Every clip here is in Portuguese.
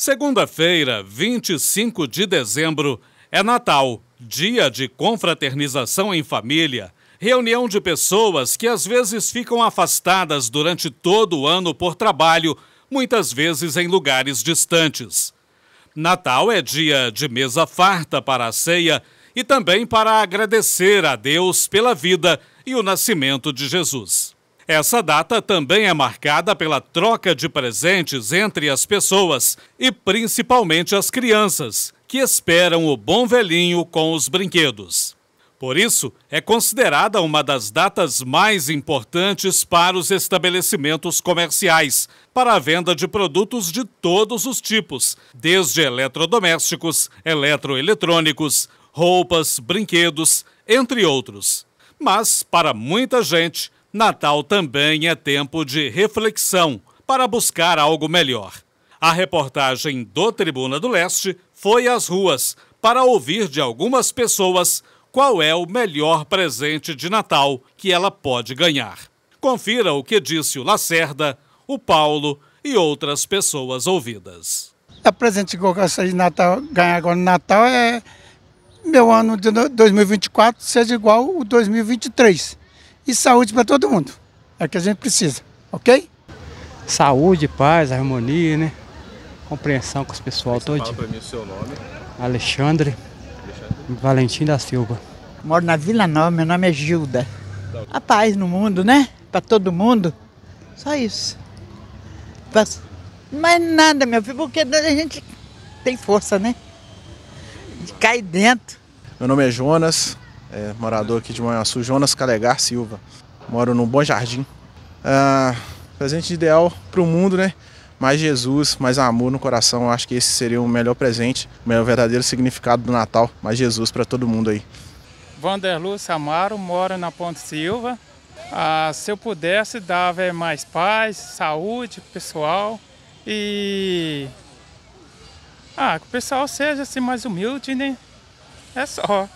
Segunda-feira, 25 de dezembro, é Natal, dia de confraternização em família, reunião de pessoas que às vezes ficam afastadas durante todo o ano por trabalho, muitas vezes em lugares distantes. Natal é dia de mesa farta para a ceia e também para agradecer a Deus pela vida e o nascimento de Jesus. Essa data também é marcada pela troca de presentes entre as pessoas e principalmente as crianças, que esperam o bom velhinho com os brinquedos. Por isso, é considerada uma das datas mais importantes para os estabelecimentos comerciais, para a venda de produtos de todos os tipos, desde eletrodomésticos, eletroeletrônicos, roupas, brinquedos, entre outros. Mas, para muita gente, Natal também é tempo de reflexão para buscar algo melhor. A reportagem do Tribuna do Leste foi às ruas para ouvir de algumas pessoas qual é o melhor presente de Natal que ela pode ganhar. Confira o que disse o Lacerda, o Paulo e outras pessoas ouvidas. O é presente que eu gostaria de Natal, ganhar agora no Natal é meu ano de 2024 seja igual o 2023 e saúde para todo mundo. É o que a gente precisa, ok? Saúde, paz, harmonia, né? Compreensão com os pessoal todo. Fala para mim o seu nome. Alexandre, Alexandre. Valentim da Silva. Moro na Vila Nova, meu nome é Gilda. A paz no mundo, né? Para todo mundo. Só isso. Mais nada, meu filho, porque a gente tem força, né? De cair dentro. Meu nome é Jonas, é, morador aqui de Manhuaçu, Jonas Calegar Silva. Moro no Bom Jardim. Ah, presente ideal para o mundo, né? Mais Jesus, mais amor no coração. Eu acho que esse seria o melhor presente, o melhor verdadeiro significado do Natal. Mais Jesus para todo mundo aí. Vanderlu Amaro moro na Ponte Silva. Ah, se eu pudesse, dava é, mais paz, saúde pessoal e. Ah, que o pessoal seja assim, mais humilde, né? É só.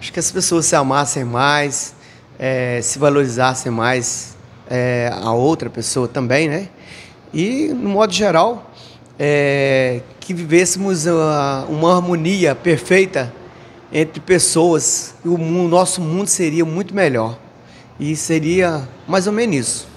Acho que as pessoas se amassem mais, é, se valorizassem mais é, a outra pessoa também, né? E, no modo geral, é, que vivêssemos uma, ah, uma, harmonia perfeita entre pessoas o, mundo, o nosso mundo seria muito melhor. E seria mais ou menos isso.